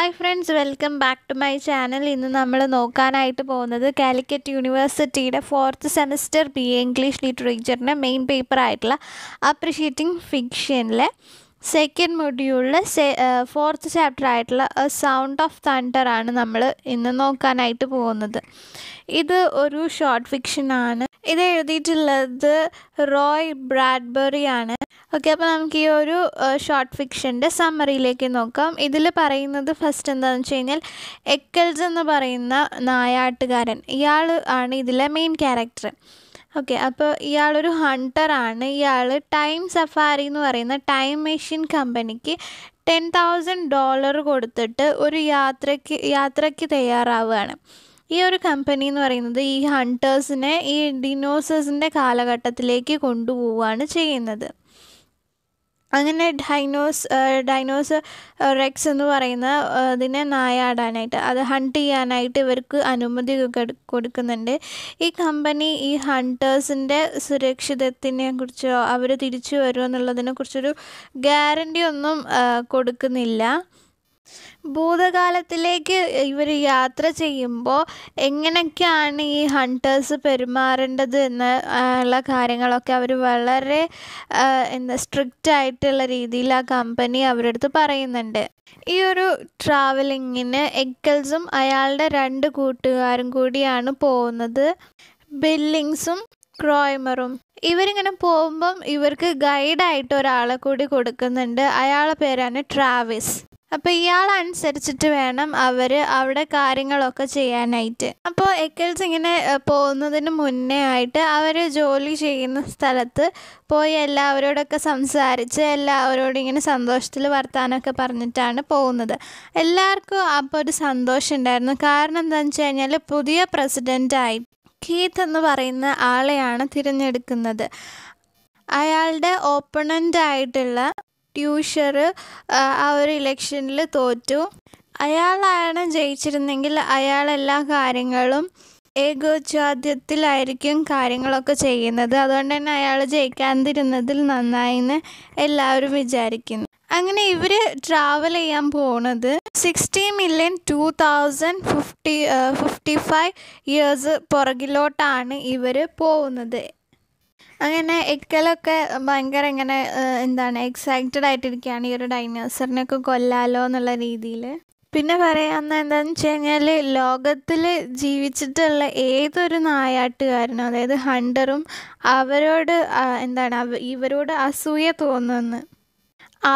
hi friends welcome back to my channel ഇന്ന് നമ്മൾ നോക്കാനായിട്ട് പോകുന്നത് കാലിക്കറ്റ് യൂണിവേഴ്സിറ്റിയുടെ fourth semester B A English ലിറ്ററേച്ചറിൻ്റെ മെയിൻ പേപ്പറായിട്ടുള്ള അപ്രിഷിയേറ്റിംഗ് ഫിക്ഷനിലെ സെക്കൻഡ് മൊഡ്യൂളിൽ ഫോർത്ത് ചാപ്റ്റർ ആയിട്ടുള്ള സൗണ്ട് ഓഫ് തണ്ടർ ആണ് നമ്മൾ ഇന്ന് നോക്കാനായിട്ട് പോകുന്നത് ഇത് ഒരു ഷോർട്ട് ഫിക്ഷനാണ് ഇത് എഴുതിയിട്ടുള്ളത് റോയ് ബ്രാഡ്ബറി ആണ് ഓക്കെ അപ്പോൾ നമുക്ക് ഈ ഒരു ഷോർട്ട് ഫിക്ഷൻ്റെ സമ്മറിയിലേക്ക് നോക്കാം ഇതിൽ പറയുന്നത് ഫസ്റ്റ് എന്താണെന്ന് വെച്ച് കഴിഞ്ഞാൽ എക്കൽസ് എന്ന് പറയുന്ന നായാട്ടുകാരൻ ഇയാൾ ആണ് ഇതിലെ മെയിൻ ക്യാരക്ടർ ഓക്കെ അപ്പോൾ ഇയാളൊരു ഹണ്ടറാണ് ഇയാൾ ടൈം സഫാരി എന്ന് പറയുന്ന ടൈം മെഷീൻ കമ്പനിക്ക് ടെൻ തൗസൻഡ് ഡോളർ കൊടുത്തിട്ട് ഒരു യാത്രയ്ക്ക് യാത്രയ്ക്ക് തയ്യാറാവുകയാണ് ഈ ഒരു കമ്പനി എന്ന് പറയുന്നത് ഈ ഹണ്ടേഴ്സിനെ ഈ ഡിനോസേഴ്സിൻ്റെ കാലഘട്ടത്തിലേക്ക് കൊണ്ടുപോവുകയാണ് ചെയ്യുന്നത് അങ്ങനെ ഡൈനോസ് ഡൈനോസ് റെക്സ് എന്ന് പറയുന്ന ഇതിനെ നായാടാനായിട്ട് അത് ഹണ്ട് ചെയ്യാനായിട്ട് ഇവർക്ക് അനുമതി കൊടുക്കുന്നുണ്ട് ഈ കമ്പനി ഈ ഹണ്ടേഴ്സിൻ്റെ സുരക്ഷിതത്തിനെ കുറിച്ചോ അവർ തിരിച്ചു വരുമോ എന്നുള്ളതിനെ കുറിച്ചൊരു ഗ്യാരണ്ടി ഒന്നും കൊടുക്കുന്നില്ല ഭൂതകാലത്തിലേക്ക് ഇവർ യാത്ര ചെയ്യുമ്പോൾ എങ്ങനെയൊക്കെയാണ് ഈ ഹണ്ടേഴ്സ് പെരുമാറേണ്ടത് എന്ന് ഉള്ള കാര്യങ്ങളൊക്കെ അവർ വളരെ എന്താ സ്ട്രിക്റ്റ് ആയിട്ടുള്ള രീതിയിൽ ആ കമ്പനി അവരുടെ അടുത്ത് പറയുന്നുണ്ട് ഈ ഒരു ട്രാവലിങ്ങിന് എക്കൽസും അയാളുടെ രണ്ട് കൂട്ടുകാരും കൂടിയാണ് പോകുന്നത് ബില്ലിങ്സും ക്രോയ്മറും ഇവരിങ്ങനെ പോകുമ്പം ഇവർക്ക് ഗൈഡായിട്ട് ഒരാളെ കൂടി കൊടുക്കുന്നുണ്ട് അയാളെ പേരാണ് ട്രാവിസ് അപ്പോൾ ഇയാൾ അനുസരിച്ചിട്ട് വേണം അവർ അവിടെ കാര്യങ്ങളൊക്കെ ചെയ്യാനായിട്ട് അപ്പോൾ എക്കൽസ് ഇങ്ങനെ പോകുന്നതിന് മുന്നേ ആയിട്ട് അവർ ജോലി ചെയ്യുന്ന സ്ഥലത്ത് പോയി എല്ലാവരോടൊക്കെ സംസാരിച്ച് എല്ലാവരോടും ഇങ്ങനെ സന്തോഷത്തിൽ വർത്താനമൊക്കെ പറഞ്ഞിട്ടാണ് പോകുന്നത് എല്ലാവർക്കും അപ്പോൾ ഒരു സന്തോഷം ഉണ്ടായിരുന്നു കാരണം എന്താണെന്ന് വെച്ച് കഴിഞ്ഞാൽ പുതിയ പ്രസിഡൻ്റായി കീത്ത് എന്ന് പറയുന്ന ആളെയാണ് തിരഞ്ഞെടുക്കുന്നത് അയാളുടെ ഓപ്പണൻ്റ് ആയിട്ടുള്ള യൂഷർ ആ ഒരു ഇലക്ഷനിൽ തോറ്റു അയാളാണ് ജയിച്ചിരുന്നെങ്കിൽ അയാൾ എല്ലാ കാര്യങ്ങളും ഏകോചാദ്യത്തിലായിരിക്കും കാര്യങ്ങളൊക്കെ ചെയ്യുന്നത് അതുകൊണ്ട് തന്നെ അയാൾ ജയിക്കാതിരുന്നതിൽ നന്നായിന്ന് എല്ലാവരും വിചാരിക്കുന്നു അങ്ങനെ ഇവർ ട്രാവൽ ചെയ്യാൻ പോകുന്നത് sixty million two thousand fifty fifty five years പുറകിലോട്ടാണ് ഇവർ പോകുന്നത് അങ്ങനെ എക്കലൊക്കെ ഭയങ്കര ഇങ്ങനെ എന്താണ് എക്സൈറ്റഡ് ആയിട്ടിരിക്കുകയാണ് ഈ ഒരു ഒക്കെ കൊല്ലാലോ എന്നുള്ള രീതിയിൽ പിന്നെ പറയാവുന്ന എന്താണെന്ന് വെച്ച് കഴിഞ്ഞാൽ ലോകത്തിൽ ജീവിച്ചിട്ടുള്ള ഏതൊരു നായാട്ടുകാരനും അതായത് ഹണ്ടറും അവരോട് എന്താണ് ഇവരോട് അസൂയ തോന്നുന്നു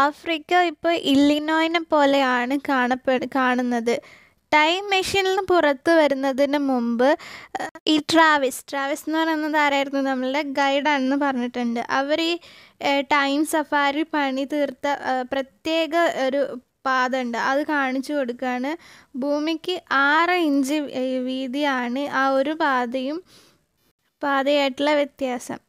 ആഫ്രിക്ക ഇപ്പോൾ ഇല്ലിനോയിനെ പോലെയാണ് കാണപ്പെ കാണുന്നത് ടൈം മെഷീനിൽ നിന്ന് പുറത്ത് വരുന്നതിന് മുമ്പ് ഈ ട്രാവിസ് ട്രാവിസ് എന്ന് പറയുന്നത് ആരായിരുന്നു നമ്മളുടെ ഗൈഡാണെന്ന് പറഞ്ഞിട്ടുണ്ട് അവർ ഈ ടൈം സഫാരി പണി തീർത്ത പ്രത്യേക ഒരു പാത ഉണ്ട് അത് കാണിച്ചു കൊടുക്കുകയാണ് ഭൂമിക്ക് ആറ് ഇഞ്ച് വീതിയാണ് ആ ഒരു പാതയും പാതയായിട്ടുള്ള വ്യത്യാസം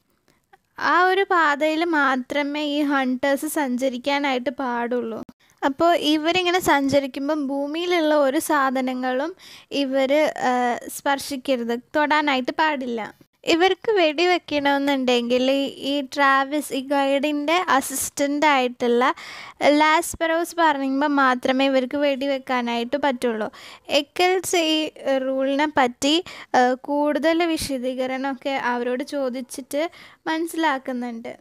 ആ ഒരു പാതയിൽ മാത്രമേ ഈ ഹണ്ടേഴ്സ് സഞ്ചരിക്കാനായിട്ട് പാടുള്ളൂ അപ്പോൾ ഇവരിങ്ങനെ സഞ്ചരിക്കുമ്പം ഭൂമിയിലുള്ള ഒരു സാധനങ്ങളും ഇവർ സ്പർശിക്കരുത് തൊടാനായിട്ട് പാടില്ല ഇവർക്ക് വെടിവെക്കണമെന്നുണ്ടെങ്കിൽ ഈ ട്രാവിസ് ഈ ഗൈഡിൻ്റെ അസിസ്റ്റൻ്റ് ആയിട്ടുള്ള ലാസ്പെറോസ് പറയുമ്പോൾ മാത്രമേ ഇവർക്ക് വെടിവെക്കാനായിട്ട് പറ്റുള്ളൂ എക്കൽസ് ഈ റൂളിനെ പറ്റി കൂടുതൽ വിശദീകരണമൊക്കെ അവരോട് ചോദിച്ചിട്ട് മനസ്സിലാക്കുന്നുണ്ട്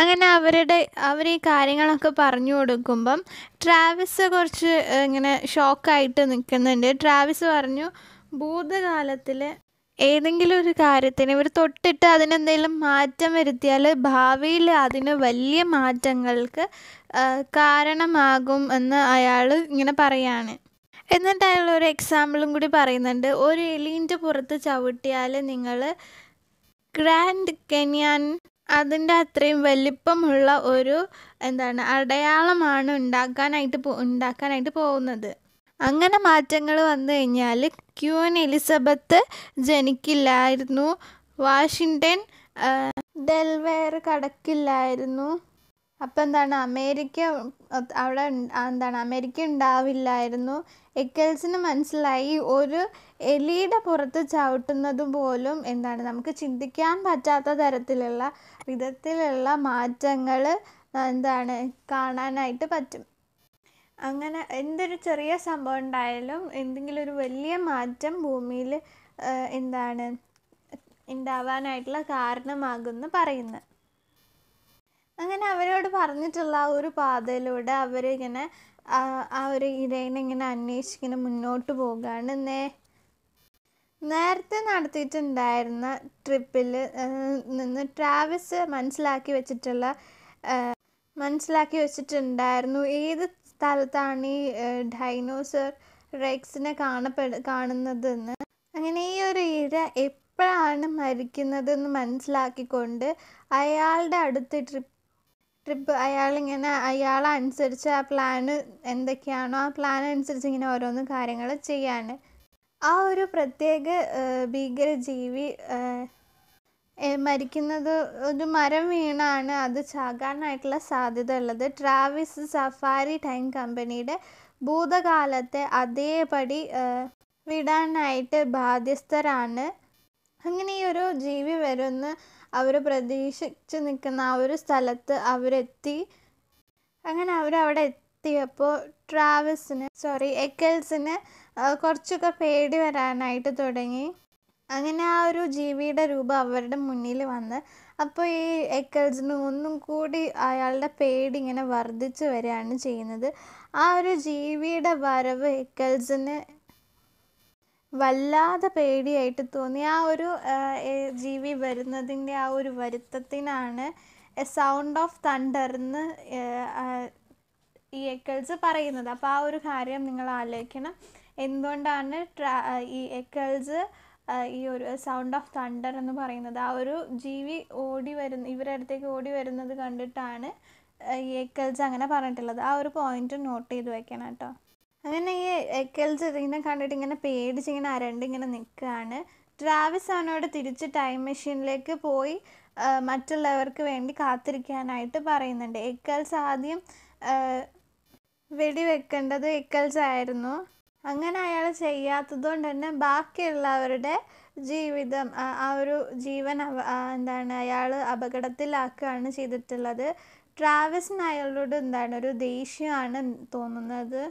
അങ്ങനെ അവരുടെ അവർ ഈ കാര്യങ്ങളൊക്കെ പറഞ്ഞു കൊടുക്കുമ്പം ട്രാവിസ് കുറച്ച് ഇങ്ങനെ ഷോക്കായിട്ട് നിൽക്കുന്നുണ്ട് ട്രാവിസ് പറഞ്ഞു ഭൂതകാലത്തിൽ ഏതെങ്കിലും ഒരു കാര്യത്തിന് ഇവർ തൊട്ടിട്ട് അതിനെന്തെങ്കിലും മാറ്റം വരുത്തിയാൽ ഭാവിയിൽ അതിന് വലിയ മാറ്റങ്ങൾക്ക് കാരണമാകും എന്ന് അയാൾ ഇങ്ങനെ പറയാണ് എന്നിട്ട് അയാൾ ഒരു എക്സാമ്പിളും കൂടി പറയുന്നുണ്ട് ഒരു എലീൻ്റെ പുറത്ത് ചവിട്ടിയാൽ നിങ്ങൾ ഗ്രാൻഡ് കെനിയാൻ അതിൻ്റെ അത്രയും വലിപ്പമുള്ള ഒരു എന്താണ് അടയാളമാണ് ഉണ്ടാക്കാനായിട്ട് ഉണ്ടാക്കാനായിട്ട് പോകുന്നത് അങ്ങനെ മാറ്റങ്ങൾ വന്നു കഴിഞ്ഞാൽ ക്യൂൻ എലിസബത്ത് ജനിക്കില്ലായിരുന്നു വാഷിങ്ടൺ ഡെൽവെയർ കടക്കില്ലായിരുന്നു അപ്പോൾ എന്താണ് അമേരിക്ക അവിടെ എന്താണ് അമേരിക്ക ഉണ്ടാവില്ലായിരുന്നു എക്കൽസിന് മനസ്സിലായി ഒരു എലിയുടെ പുറത്ത് ചവിട്ടുന്നത് പോലും എന്താണ് നമുക്ക് ചിന്തിക്കാൻ പറ്റാത്ത തരത്തിലുള്ള വിധത്തിലുള്ള മാറ്റങ്ങൾ എന്താണ് കാണാനായിട്ട് പറ്റും അങ്ങനെ എന്തൊരു ചെറിയ സംഭവം ഉണ്ടായാലും എന്തെങ്കിലും ഒരു വലിയ മാറ്റം ഭൂമിയിൽ എന്താണ് ഉണ്ടാവാനായിട്ടുള്ള കാരണമാകുമെന്ന് പറയുന്നത് അവരോട് പറഞ്ഞിട്ടുള്ള ആ ഒരു പാതയിലൂടെ അവരിങ്ങനെ ആ ഒരു ഇരയിനെ ഇങ്ങനെ അന്വേഷിച്ചിങ്ങനെ മുന്നോട്ട് പോകുകയാണ് നേ നേരത്തെ നടത്തിയിട്ടുണ്ടായിരുന്ന ട്രിപ്പിൽ നിന്ന് ട്രാവൽസ് മനസ്സിലാക്കി വെച്ചിട്ടുള്ള മനസ്സിലാക്കി വെച്ചിട്ടുണ്ടായിരുന്നു ഏത് സ്ഥലത്താണ് ഈ ഡൈനോസർ റെക്സിനെ കാണപ്പെട കാണുന്നതെന്ന് അങ്ങനെ ഈ ഒരു ഇര എപ്പോഴാണ് മരിക്കുന്നതെന്ന് മനസ്സിലാക്കിക്കൊണ്ട് അയാളുടെ അടുത്ത് ട്രിപ്പ് ട്രിപ്പ് അയാളിങ്ങനെ അയാൾ അനുസരിച്ച് ആ പ്ലാന് എന്തൊക്കെയാണോ ആ പ്ലാൻ അനുസരിച്ച് ഇങ്ങനെ ഓരോന്ന് കാര്യങ്ങൾ ചെയ്യാണ് ആ ഒരു പ്രത്യേക ജീവി മരിക്കുന്നത് ഒരു മരം വീണാണ് അത് ചാകാനായിട്ടുള്ള സാധ്യത ഉള്ളത് ട്രാവിസ് സഫാരി ടൈം കമ്പനിയുടെ ഭൂതകാലത്തെ അതേപടി വിടാനായിട്ട് ബാധ്യസ്ഥരാണ് അങ്ങനെ ഈ ഒരു ജീവി വരുന്ന് അവർ പ്രതീക്ഷിച്ച് നിൽക്കുന്ന ആ ഒരു സ്ഥലത്ത് അവരെത്തി അങ്ങനെ അവരവിടെ എത്തിയപ്പോൾ ട്രാവൽസിന് സോറി എക്കൽസിന് കുറച്ചൊക്കെ പേടി വരാനായിട്ട് തുടങ്ങി അങ്ങനെ ആ ഒരു ജീവിയുടെ രൂപം അവരുടെ മുന്നിൽ വന്ന് അപ്പോൾ ഈ എക്കൽസിന് ഒന്നും കൂടി അയാളുടെ പേടി ഇങ്ങനെ വർദ്ധിച്ചു വരികയാണ് ചെയ്യുന്നത് ആ ഒരു ജീവിയുടെ വരവ് എക്കൽസിന് വല്ലാതെ പേടിയായിട്ട് തോന്നി ആ ഒരു ജീവി വരുന്നതിൻ്റെ ആ ഒരു വരുത്തത്തിനാണ് എ സൗണ്ട് ഓഫ് തണ്ടർ എന്ന് ഈ എക്കിൾസ് പറയുന്നത് അപ്പോൾ ആ ഒരു കാര്യം നിങ്ങൾ ആലോചിക്കണം എന്തുകൊണ്ടാണ് ഈ എക്കിൾസ് ഈ ഒരു സൗണ്ട് ഓഫ് തണ്ടർ എന്ന് പറയുന്നത് ആ ഒരു ജീവി ഓടി വരുന്ന ഇവരുടെ അടുത്തേക്ക് ഓടി വരുന്നത് കണ്ടിട്ടാണ് ഈ എക്കിൾസ് അങ്ങനെ പറഞ്ഞിട്ടുള്ളത് ആ ഒരു പോയിന്റ് നോട്ട് ചെയ്ത് വയ്ക്കണം കേട്ടോ അങ്ങനെ ഈ എക്കൽസ് ഇതിങ്ങനെ കണ്ടിട്ട് ഇങ്ങനെ ഇങ്ങനെ അരണ്ടിങ്ങനെ നിൽക്കുകയാണ് ട്രാവിസ് അവനോട് തിരിച്ച് ടൈം മെഷീനിലേക്ക് പോയി മറ്റുള്ളവർക്ക് വേണ്ടി കാത്തിരിക്കാനായിട്ട് പറയുന്നുണ്ട് എക്കൽസ് ആദ്യം വെടിവെക്കേണ്ടത് എക്കൽസ് ആയിരുന്നു അങ്ങനെ അയാൾ ചെയ്യാത്തതുകൊണ്ട് തന്നെ ബാക്കിയുള്ളവരുടെ ജീവിതം ആ ഒരു ജീവൻ എന്താണ് അയാൾ അപകടത്തിലാക്കുകയാണ് ചെയ്തിട്ടുള്ളത് ട്രാവിസിന് അയാളോട് എന്താണ് ഒരു ദേഷ്യമാണ് തോന്നുന്നത്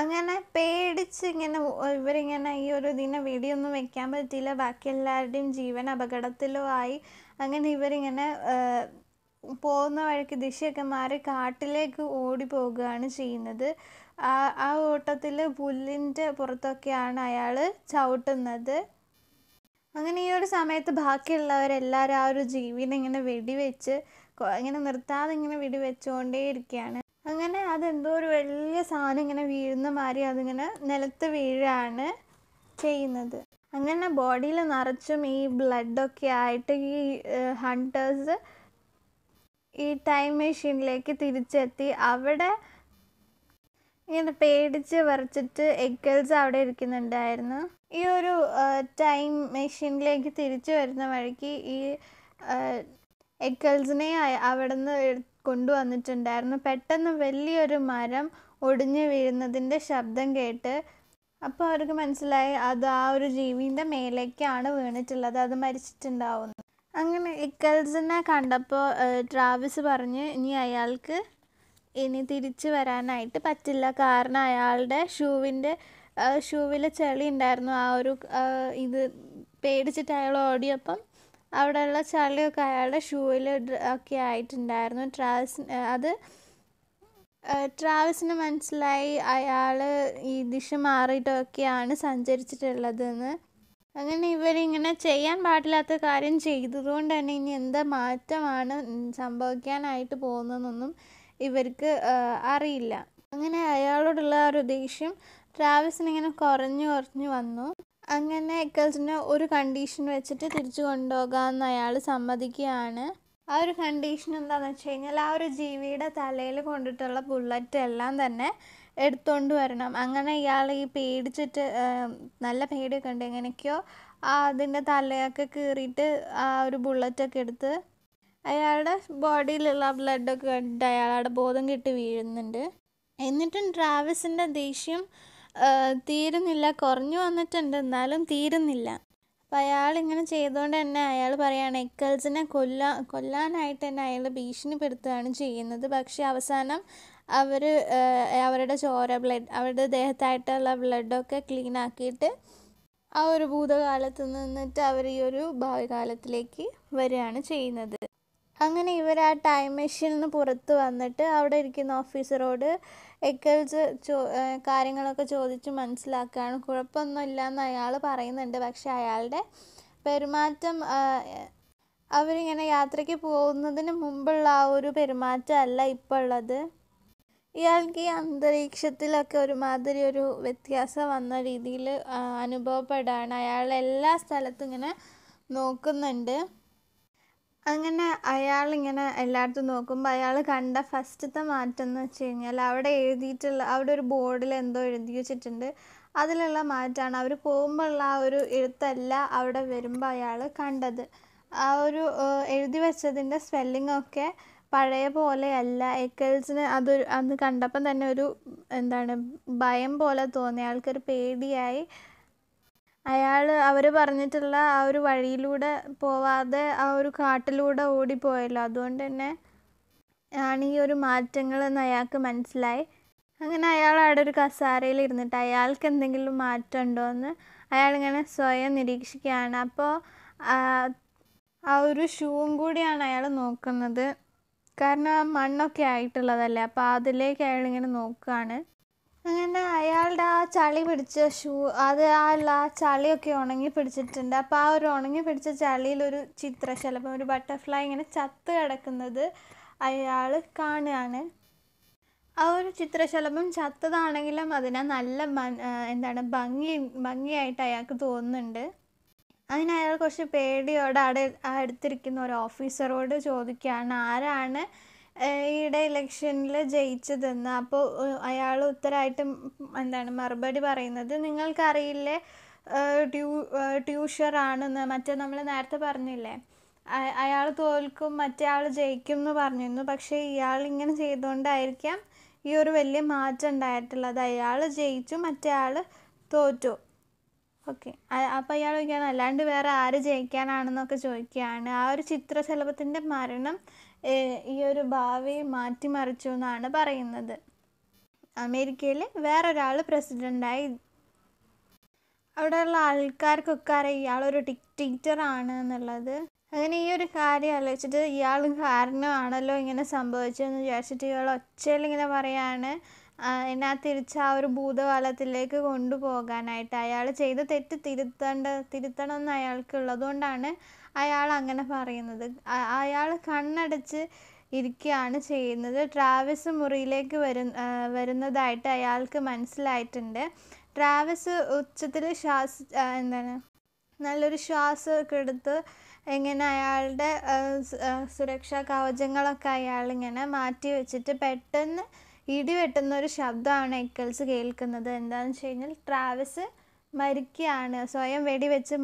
അങ്ങനെ പേടിച്ച് ഇങ്ങനെ ഇവരിങ്ങനെ ഈ ഒരു ഇതിനെ വെടിയൊന്നും വെക്കാൻ പറ്റിയില്ല ബാക്കി എല്ലാവരുടെയും ജീവൻ അപകടത്തിലോ ആയി അങ്ങനെ ഇവരിങ്ങനെ പോകുന്ന വഴിക്ക് ദിശയൊക്കെ മാറി കാട്ടിലേക്ക് ഓടി പോകുകയാണ് ചെയ്യുന്നത് ആ ആ ഓട്ടത്തിൽ പുല്ലിൻ്റെ പുറത്തൊക്കെയാണ് അയാൾ ചവിട്ടുന്നത് അങ്ങനെ ഈ ഒരു സമയത്ത് ബാക്കിയുള്ളവരെല്ലാവരും ആ ഒരു ജീവിനെ ഇങ്ങനെ വെടിവെച്ച് ഇങ്ങനെ നിർത്താതെ ഇങ്ങനെ വെടിവെച്ചുകൊണ്ടേയിരിക്കുകയാണ് അതെന്തോ ഒരു വലിയ സാധനം ഇങ്ങനെ വീഴുന്ന മാതിരി അതിങ്ങനെ നിലത്ത് വീഴാണ് ചെയ്യുന്നത് അങ്ങനെ ബോഡിയിൽ നിറച്ചും ഈ ബ്ലഡൊക്കെ ആയിട്ട് ഈ ഹണ്ടേഴ്സ് ഈ ടൈം മെഷീനിലേക്ക് തിരിച്ചെത്തി അവിടെ ഇങ്ങനെ പേടിച്ച് വറച്ചിട്ട് എഗ്ഗൽസ് അവിടെ ഇരിക്കുന്നുണ്ടായിരുന്നു ഈ ഒരു ടൈം മെഷീനിലേക്ക് തിരിച്ചു വരുന്ന വഴിക്ക് ഈ എഗ്ഗൽസിനെ അവിടെ നിന്ന് കൊണ്ടുവന്നിട്ടുണ്ടായിരുന്നു പെട്ടെന്ന് വലിയൊരു മരം ഒടിഞ്ഞു വീഴുന്നതിൻ്റെ ശബ്ദം കേട്ട് അപ്പോൾ അവർക്ക് മനസ്സിലായി അത് ആ ഒരു ജീവിൻ്റെ മേലേക്കാണ് വീണിട്ടുള്ളത് അത് മരിച്ചിട്ടുണ്ടാവുന്നു അങ്ങനെ ഇക്കൽസിനെ കണ്ടപ്പോൾ ട്രാവിസ് പറഞ്ഞ് ഇനി അയാൾക്ക് ഇനി തിരിച്ചു വരാനായിട്ട് പറ്റില്ല കാരണം അയാളുടെ ഷൂവിൻ്റെ ഷൂവിലെ ചെളി ഉണ്ടായിരുന്നു ആ ഒരു ഇത് പേടിച്ചിട്ട് അയാൾ ഓടിയപ്പം അവിടെയുള്ള ചളിയൊക്കെ അയാളുടെ ഷൂവിൽ ഒക്കെ ആയിട്ടുണ്ടായിരുന്നു ട്രാവൽസ് അത് ട്രാവൽസിന് മനസ്സിലായി അയാൾ ഈ ദിശ മാറിയിട്ടൊക്കെയാണ് സഞ്ചരിച്ചിട്ടുള്ളതെന്ന് അങ്ങനെ ഇവരിങ്ങനെ ചെയ്യാൻ പാടില്ലാത്ത കാര്യം ചെയ്തതുകൊണ്ട് തന്നെ ഇനി എന്താ മാറ്റമാണ് സംഭവിക്കാനായിട്ട് പോകുന്നതെന്നൊന്നും ഇവർക്ക് അറിയില്ല അങ്ങനെ അയാളോടുള്ള ആ ഒരു ദേഷ്യം ട്രാവൽസിനിങ്ങനെ കുറഞ്ഞു കുറഞ്ഞു വന്നു അങ്ങനെ എക്കൽസിനെ ഒരു കണ്ടീഷൻ വെച്ചിട്ട് തിരിച്ചു കൊണ്ടുപോകാമെന്ന് അയാൾ സമ്മതിക്കുകയാണ് ആ ഒരു കണ്ടീഷൻ എന്താണെന്ന് വെച്ച് കഴിഞ്ഞാൽ ആ ഒരു ജീവിയുടെ തലയിൽ കൊണ്ടിട്ടുള്ള ബുള്ളറ്റ് എല്ലാം തന്നെ എടുത്തുകൊണ്ട് വരണം അങ്ങനെ ഇയാൾ ഈ പേടിച്ചിട്ട് നല്ല പേടിയൊക്കെ ഉണ്ട് എങ്ങനെയൊക്കെയോ അതിൻ്റെ തലയൊക്കെ കീറിയിട്ട് ആ ഒരു ബുള്ളറ്റൊക്കെ എടുത്ത് അയാളുടെ ബോഡിയിലുള്ള ബ്ലഡൊക്കെ കണ്ടിട്ട് അയാളുടെ ബോധം കെട്ട് വീഴുന്നുണ്ട് എന്നിട്ടും ട്രാവിസിൻ്റെ ദേഷ്യം തീരുന്നില്ല കുറഞ്ഞു വന്നിട്ടുണ്ട് എന്നാലും തീരുന്നില്ല അപ്പോൾ അയാൾ ഇങ്ങനെ ചെയ്തുകൊണ്ട് തന്നെ അയാൾ പറയുകയാണ് എക്കൽസിനെ കൊല്ലാ കൊല്ലാനായിട്ട് തന്നെ അയാൾ ഭീഷണിപ്പെടുത്തുകയാണ് ചെയ്യുന്നത് പക്ഷേ അവസാനം അവർ അവരുടെ ചോര ബ്ലഡ് അവരുടെ ദേഹത്തായിട്ടുള്ള ബ്ലഡൊക്കെ ക്ലീൻ ആക്കിയിട്ട് ആ ഒരു ഭൂതകാലത്ത് നിന്നിട്ട് അവർ ഈ ഒരു ഭാവികാലത്തിലേക്ക് വരികയാണ് ചെയ്യുന്നത് അങ്ങനെ ഇവർ ആ ടൈം മെഷീനിൽ നിന്ന് പുറത്ത് വന്നിട്ട് അവിടെ ഇരിക്കുന്ന ഓഫീസറോട് എക്കൽസ് ചോ കാര്യങ്ങളൊക്കെ ചോദിച്ച് മനസ്സിലാക്കുകയാണ് കുഴപ്പമൊന്നുമില്ല എന്ന് അയാൾ പറയുന്നുണ്ട് പക്ഷേ അയാളുടെ പെരുമാറ്റം അവരിങ്ങനെ യാത്രയ്ക്ക് പോകുന്നതിന് മുമ്പുള്ള ആ ഒരു പെരുമാറ്റമല്ല ഇപ്പോൾ ഉള്ളത് ഇയാൾക്ക് ഈ അന്തരീക്ഷത്തിലൊക്കെ ഒരുമാതിരി ഒരു വ്യത്യാസം വന്ന രീതിയിൽ അനുഭവപ്പെടാണ് അയാൾ എല്ലാ സ്ഥലത്തും ഇങ്ങനെ നോക്കുന്നുണ്ട് അങ്ങനെ അയാൾ ഇങ്ങനെ എല്ലായിടത്തും നോക്കുമ്പോൾ അയാൾ കണ്ട ഫസ്റ്റത്തെ മാറ്റം എന്ന് വെച്ച് കഴിഞ്ഞാൽ അവിടെ എഴുതിയിട്ടുള്ള അവിടെ ഒരു ബോർഡിൽ എന്തോ എഴുതി വെച്ചിട്ടുണ്ട് അതിലുള്ള മാറ്റമാണ് അവർ പോകുമ്പോഴുള്ള ആ ഒരു എഴുത്തല്ല അവിടെ വരുമ്പോൾ അയാൾ കണ്ടത് ആ ഒരു എഴുതി വെച്ചതിൻ്റെ സ്പെല്ലിംഗ് ഒക്കെ പഴയ പോലെയല്ല എക്കൽസിന് അതൊരു അന്ന് കണ്ടപ്പം തന്നെ ഒരു എന്താണ് ഭയം പോലെ തോന്നി ആൾക്കൊരു പേടിയായി അയാൾ അവർ പറഞ്ഞിട്ടുള്ള ആ ഒരു വഴിയിലൂടെ പോവാതെ ആ ഒരു കാട്ടിലൂടെ ഓടിപ്പോയല്ലോ അതുകൊണ്ട് തന്നെ ആണ് ഈ ഒരു മാറ്റങ്ങളെന്ന് അയാൾക്ക് മനസ്സിലായി അങ്ങനെ അയാൾ അവിടെ ഒരു കസാരയിൽ ഇരുന്നിട്ട് അയാൾക്ക് എന്തെങ്കിലും മാറ്റം ഉണ്ടോ എന്ന് അയാളിങ്ങനെ സ്വയം നിരീക്ഷിക്കുകയാണ് അപ്പോൾ ആ ഒരു ഷൂവും കൂടിയാണ് അയാൾ നോക്കുന്നത് കാരണം മണ്ണൊക്കെ ആയിട്ടുള്ളതല്ലേ അപ്പോൾ അതിലേക്ക് അയാളിങ്ങനെ നോക്കുകയാണ് അങ്ങനെ അയാളുടെ ആ ചളി പിടിച്ച ഷൂ അത് ആ ആ ചളിയൊക്കെ ഉണങ്ങി പിടിച്ചിട്ടുണ്ട് അപ്പോൾ ആ ഒരു ഉണങ്ങി പിടിച്ച ചളിയിലൊരു ചിത്രശലഭം ഒരു ബട്ടർഫ്ലൈ ഇങ്ങനെ ചത്ത് കിടക്കുന്നത് അയാൾ കാണുകയാണ് ആ ഒരു ചിത്രശലഭം ചത്തതാണെങ്കിലും അതിനെ നല്ല എന്താണ് ഭംഗി ഭംഗിയായിട്ട് അയാൾക്ക് തോന്നുന്നുണ്ട് അതിന് അയാൾ കുറച്ച് പേടിയോടെ അവിടെ അടുത്തിരിക്കുന്ന ഒരു ഓഫീസറോട് ചോദിക്കുകയാണ് ആരാണ് ഈയിടെ ഇലക്ഷനിൽ ജയിച്ചതെന്ന് അപ്പോൾ അയാൾ ഉത്തരമായിട്ട് എന്താണ് മറുപടി പറയുന്നത് നിങ്ങൾക്കറിയില്ലേ ട്യൂ ട്യൂഷറാണെന്ന് മറ്റേ നമ്മൾ നേരത്തെ പറഞ്ഞില്ലേ അയാൾ തോൽക്കും മറ്റേ ആൾ ജയിക്കും എന്ന് പറഞ്ഞിരുന്നു പക്ഷേ ഇയാൾ ഇങ്ങനെ ചെയ്തുകൊണ്ടായിരിക്കാം ഈ ഒരു വലിയ മാറ്റം ഉണ്ടായിട്ടുള്ളത് അയാൾ ജയിച്ചു മറ്റേ ആൾ തോറ്റു ഓക്കെ അപ്പം അയാൾ ചോദിക്കുകയാണ് അല്ലാണ്ട് വേറെ ആര് ജയിക്കാനാണെന്നൊക്കെ ചോദിക്കുകയാണ് ആ ഒരു ചിത്രശലഭത്തിൻ്റെ മരണം ഈ ഒരു ഭാവി മാറ്റിമറിച്ചു എന്നാണ് പറയുന്നത് അമേരിക്കയിൽ വേറൊരാൾ പ്രസിഡൻ്റായി അവിടെയുള്ള ആൾക്കാർക്കൊക്കെ അറിയാം ഇയാളൊരു ആണ് എന്നുള്ളത് അങ്ങനെ ഈ ഒരു കാര്യം ആലോചിച്ചിട്ട് ഇയാൾ കാരണമാണല്ലോ ഇങ്ങനെ സംഭവിച്ചതെന്ന് വിചാരിച്ചിട്ട് ഇയാൾ ഒച്ചയിൽ ഇങ്ങനെ പറയാണ് എന്നാ തിരിച്ച് ആ ഒരു ഭൂതകാലത്തിലേക്ക് കൊണ്ടുപോകാനായിട്ട് അയാൾ ചെയ്ത തെറ്റ് തിരുത്തേണ്ട തിരുത്തണമെന്ന് അയാൾക്കുള്ളത് അയാൾ അങ്ങനെ പറയുന്നത് അയാൾ കണ്ണടച്ച് ഇരിക്കുകയാണ് ചെയ്യുന്നത് ട്രാവിസ് മുറിയിലേക്ക് വരു വരുന്നതായിട്ട് അയാൾക്ക് മനസ്സിലായിട്ടുണ്ട് ട്രാവസ് ഉച്ചത്തിൽ ശ്വാസ എന്താണ് നല്ലൊരു ശ്വാസമൊക്കെ എടുത്ത് ഇങ്ങനെ അയാളുടെ സുരക്ഷാ കവചങ്ങളൊക്കെ അയാളിങ്ങനെ മാറ്റി വെച്ചിട്ട് പെട്ടെന്ന് ഇടി വെട്ടുന്ന ഒരു ശബ്ദമാണ് എക്കൽസ് കേൾക്കുന്നത് എന്താണെന്ന് വെച്ച് കഴിഞ്ഞാൽ ട്രാവിസ് മരിക്കുകയാണ് സ്വയം വെടിവെച്ച്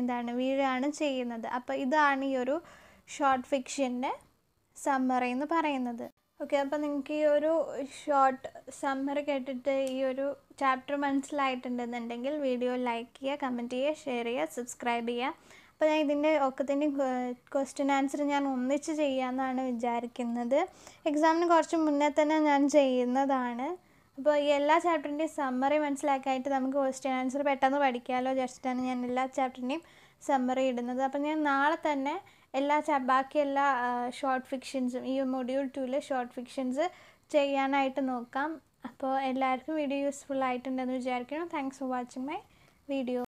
എന്താണ് വീഴുകയാണ് ചെയ്യുന്നത് അപ്പോൾ ഇതാണ് ഈ ഒരു ഷോർട്ട് ഫിക്ഷൻ്റെ സമ്മറി എന്ന് പറയുന്നത് ഓക്കെ അപ്പോൾ നിങ്ങൾക്ക് ഈ ഒരു ഷോർട്ട് സമ്മറി കേട്ടിട്ട് ഈ ഒരു ചാപ്റ്റർ മനസ്സിലായിട്ടുണ്ടെന്നുണ്ടെങ്കിൽ വീഡിയോ ലൈക്ക് ചെയ്യുക കമൻറ്റ് ചെയ്യുക ഷെയർ ചെയ്യുക സബ്സ്ക്രൈബ് ചെയ്യുക അപ്പോൾ ഞാൻ ഇതിൻ്റെ തന്നെ ക്വസ്റ്റ്യൻ ആൻസർ ഞാൻ ഒന്നിച്ച് ചെയ്യാമെന്നാണ് വിചാരിക്കുന്നത് എക്സാമിന് കുറച്ച് മുന്നേ തന്നെ ഞാൻ ചെയ്യുന്നതാണ് അപ്പോൾ ഈ എല്ലാ ചാപ്റ്ററിൻ്റെയും സമ്മറി മനസ്സിലാക്കായിട്ട് നമുക്ക് ക്വസ്റ്റ്യൻ ആൻസർ പെട്ടെന്ന് പഠിക്കാമല്ലോ ജസ്റ്റാണ് ഞാൻ എല്ലാ ചാപ്റ്ററിൻ്റെയും സമ്മറി ഇടുന്നത് അപ്പം ഞാൻ നാളെ തന്നെ എല്ലാ ചാ ബാക്കി എല്ലാ ഷോർട്ട് ഫിക്ഷൻസും ഈ മൊഡ്യൂൾ ടൂവിലെ ഷോർട്ട് ഫിക്ഷൻസ് ചെയ്യാനായിട്ട് നോക്കാം അപ്പോൾ എല്ലാവർക്കും വീഡിയോ യൂസ്ഫുൾ ആയിട്ടുണ്ടെന്ന് വിചാരിക്കണം thanks for watching my video